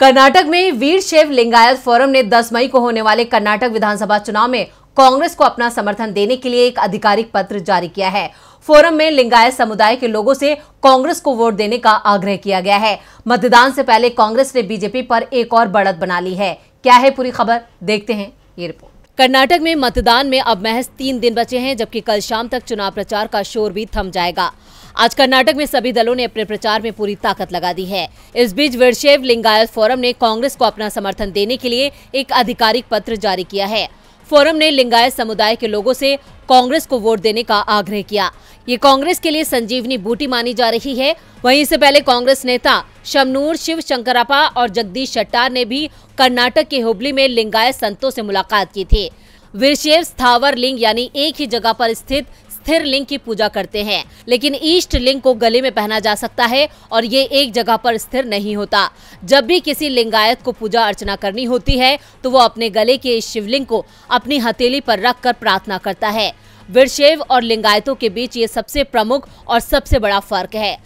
कर्नाटक में वीर शैव लिंगायत फोरम ने 10 मई को होने वाले कर्नाटक विधानसभा चुनाव में कांग्रेस को अपना समर्थन देने के लिए एक आधिकारिक पत्र जारी किया है फोरम में लिंगायत समुदाय के लोगों से कांग्रेस को वोट देने का आग्रह किया गया है मतदान से पहले कांग्रेस ने बीजेपी पर एक और बढ़त बना ली है क्या है पूरी खबर देखते हैं ये रिपोर्ट कर्नाटक में मतदान में अब महज तीन दिन बचे हैं जबकि कल शाम तक चुनाव प्रचार का शोर भी थम जाएगा आज कर्नाटक में सभी दलों ने अपने प्रचार में पूरी ताकत लगा दी है इस बीच वीरशेव लिंगायत फोरम ने कांग्रेस को अपना समर्थन देने के लिए एक आधिकारिक पत्र जारी किया है फोरम ने लिंगायत समुदाय के लोगों से कांग्रेस को वोट देने का आग्रह किया ये कांग्रेस के लिए संजीवनी बूटी मानी जा रही है वहीं इससे पहले कांग्रेस नेता शमनूर शिव शंकरापा और जगदीश शट्टार ने भी कर्नाटक के हुबली में लिंगायत संतों से मुलाकात की थी वीरशेव स्थावर लिंग यानी एक ही जगह पर स्थित स्थिर लिंग की पूजा करते हैं लेकिन ईस्ट लिंग को गले में पहना जा सकता है और ये एक जगह पर स्थिर नहीं होता जब भी किसी लिंगायत को पूजा अर्चना करनी होती है तो वो अपने गले के इस शिवलिंग को अपनी हथेली पर रख कर प्रार्थना करता है वीरशैव और लिंगायतों के बीच ये सबसे प्रमुख और सबसे बड़ा फर्क है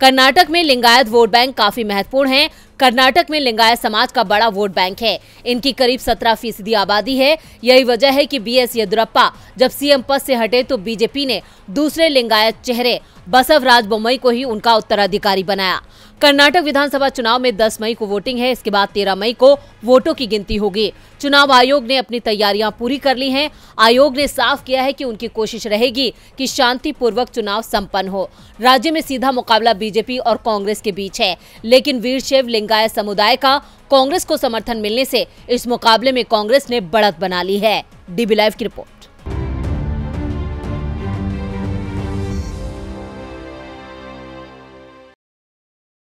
कर्नाटक में लिंगायत वोट बैंक काफी महत्वपूर्ण है कर्नाटक में लिंगायत समाज का बड़ा वोट बैंक है इनकी करीब सत्रह फीसदी आबादी है यही वजह है कि बी एस येदुरप्पा जब सीएम पद से हटे तो बीजेपी ने दूसरे लिंगायत चेहरे बसवराज बोमई को ही उनका उत्तराधिकारी बनाया कर्नाटक विधानसभा चुनाव में 10 मई को वोटिंग है इसके बाद 13 मई को वोटों की गिनती होगी चुनाव आयोग ने अपनी तैयारियां पूरी कर ली हैं आयोग ने साफ किया है कि उनकी कोशिश रहेगी कि शांतिपूर्वक चुनाव संपन्न हो राज्य में सीधा मुकाबला बीजेपी और कांग्रेस के बीच है लेकिन वीरशैव लिंग लिंगायत समुदाय का कांग्रेस को समर्थन मिलने से इस मुकाबले में कांग्रेस ने बढ़त बना ली है डीबी लाइव की रिपोर्ट